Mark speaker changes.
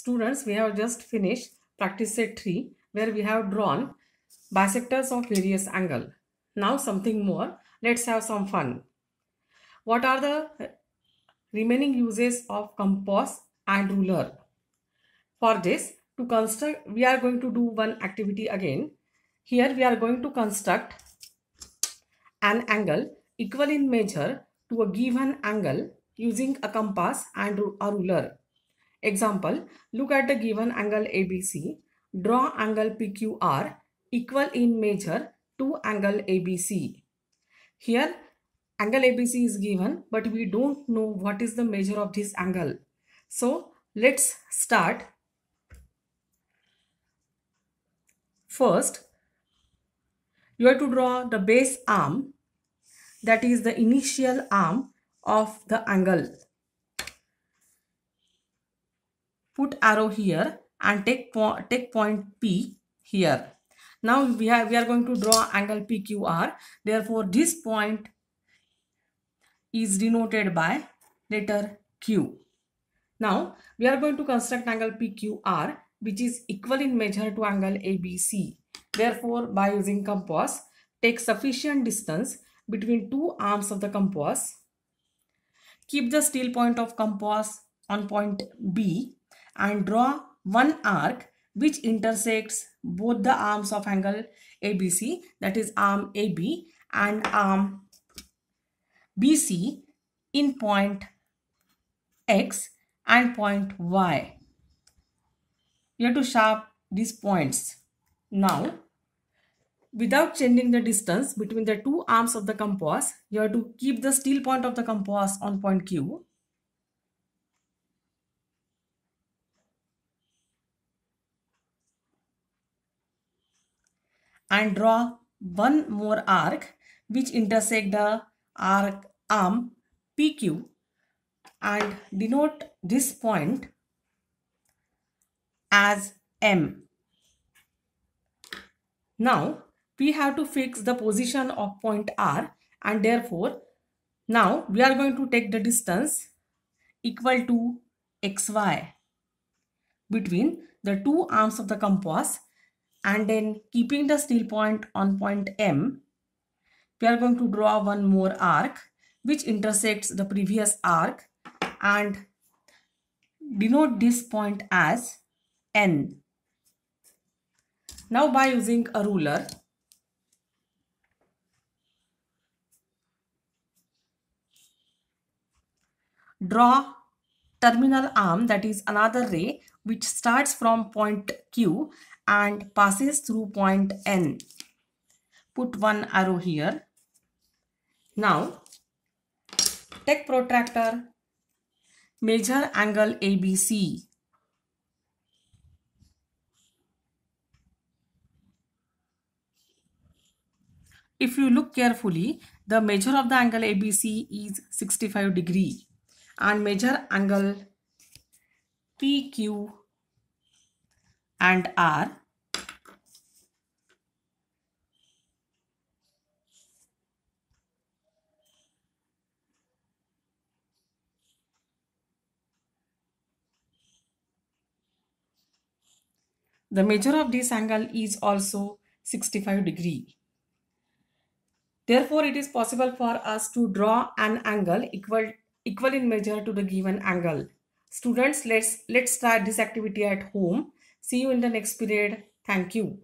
Speaker 1: Students, we have just finished practice set 3 where we have drawn bisectors of various angle. Now something more. Let's have some fun. What are the remaining uses of compass and ruler? For this, to construct, we are going to do one activity again. Here we are going to construct an angle equal in measure to a given angle using a compass and a ruler. Example, look at the given angle ABC. Draw angle PQR equal in measure to angle ABC. Here, angle ABC is given, but we don't know what is the measure of this angle. So, let's start. First, you have to draw the base arm, that is the initial arm of the angle. put arrow here and take, po take point P here. Now we, have, we are going to draw angle PQR. Therefore, this point is denoted by letter Q. Now we are going to construct angle PQR which is equal in measure to angle ABC. Therefore, by using compass, take sufficient distance between two arms of the compass. Keep the steel point of compass on point B and draw one arc which intersects both the arms of angle ABC that is arm AB and arm BC in point X and point Y. You have to sharp these points. Now, without changing the distance between the two arms of the compass, you have to keep the steel point of the compass on point Q and draw one more arc which intersect the arc arm PQ and denote this point as M. Now we have to fix the position of point R and therefore now we are going to take the distance equal to xy between the two arms of the compass and then keeping the steel point on point M, we are going to draw one more arc which intersects the previous arc and denote this point as N. Now by using a ruler, draw terminal arm that is another ray which starts from point Q and passes through point N. Put one arrow here. Now, take protractor, measure angle ABC. If you look carefully, the measure of the angle ABC is 65 degree and measure angle PQ and are The measure of this angle is also 65 degree. Therefore, it is possible for us to draw an angle equal, equal in measure to the given angle. Students, let's, let's try this activity at home. See you in the next period. Thank you.